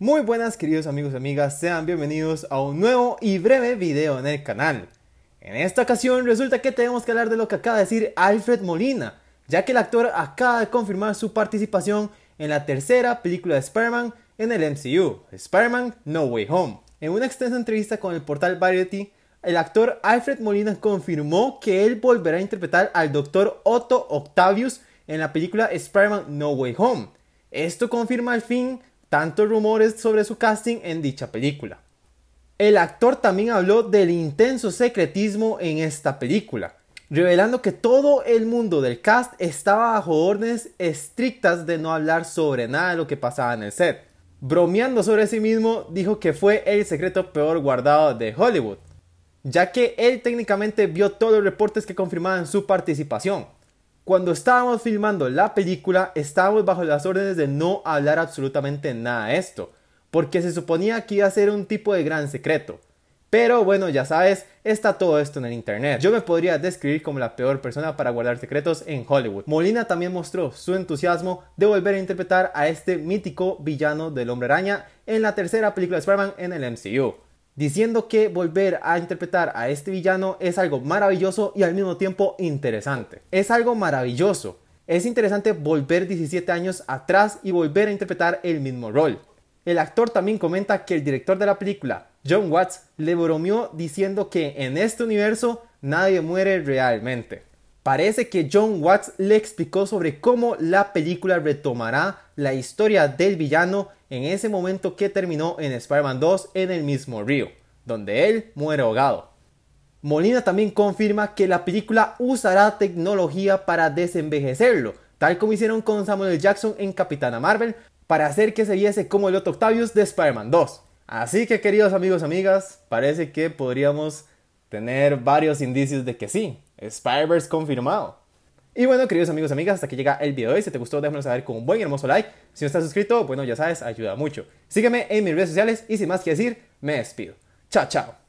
Muy buenas queridos amigos y amigas, sean bienvenidos a un nuevo y breve video en el canal. En esta ocasión resulta que tenemos que hablar de lo que acaba de decir Alfred Molina, ya que el actor acaba de confirmar su participación en la tercera película de Spider-Man en el MCU, Spider-Man No Way Home. En una extensa entrevista con el portal Variety, el actor Alfred Molina confirmó que él volverá a interpretar al Dr. Otto Octavius en la película Spider-Man No Way Home. Esto confirma al fin tantos rumores sobre su casting en dicha película. El actor también habló del intenso secretismo en esta película, revelando que todo el mundo del cast estaba bajo órdenes estrictas de no hablar sobre nada de lo que pasaba en el set. Bromeando sobre sí mismo, dijo que fue el secreto peor guardado de Hollywood, ya que él técnicamente vio todos los reportes que confirmaban su participación, cuando estábamos filmando la película, estábamos bajo las órdenes de no hablar absolutamente nada de esto, porque se suponía que iba a ser un tipo de gran secreto. Pero bueno, ya sabes, está todo esto en el internet. Yo me podría describir como la peor persona para guardar secretos en Hollywood. Molina también mostró su entusiasmo de volver a interpretar a este mítico villano del hombre araña en la tercera película de Spider-Man en el MCU diciendo que volver a interpretar a este villano es algo maravilloso y al mismo tiempo interesante. Es algo maravilloso. Es interesante volver 17 años atrás y volver a interpretar el mismo rol. El actor también comenta que el director de la película, John Watts, le bromeó diciendo que en este universo nadie muere realmente. Parece que John Watts le explicó sobre cómo la película retomará la historia del villano en ese momento que terminó en Spider-Man 2 en el mismo río, donde él muere ahogado. Molina también confirma que la película usará tecnología para desenvejecerlo, tal como hicieron con Samuel Jackson en Capitana Marvel, para hacer que se viese como el otro Octavius de Spider-Man 2. Así que queridos amigos, amigas, parece que podríamos tener varios indicios de que sí, spider confirmado. Y bueno, queridos amigos y amigas, hasta aquí llega el video de hoy. Si te gustó, déjanos saber con un buen y hermoso like. Si no estás suscrito, bueno, ya sabes, ayuda mucho. Sígueme en mis redes sociales y sin más que decir, me despido. Chao, chao.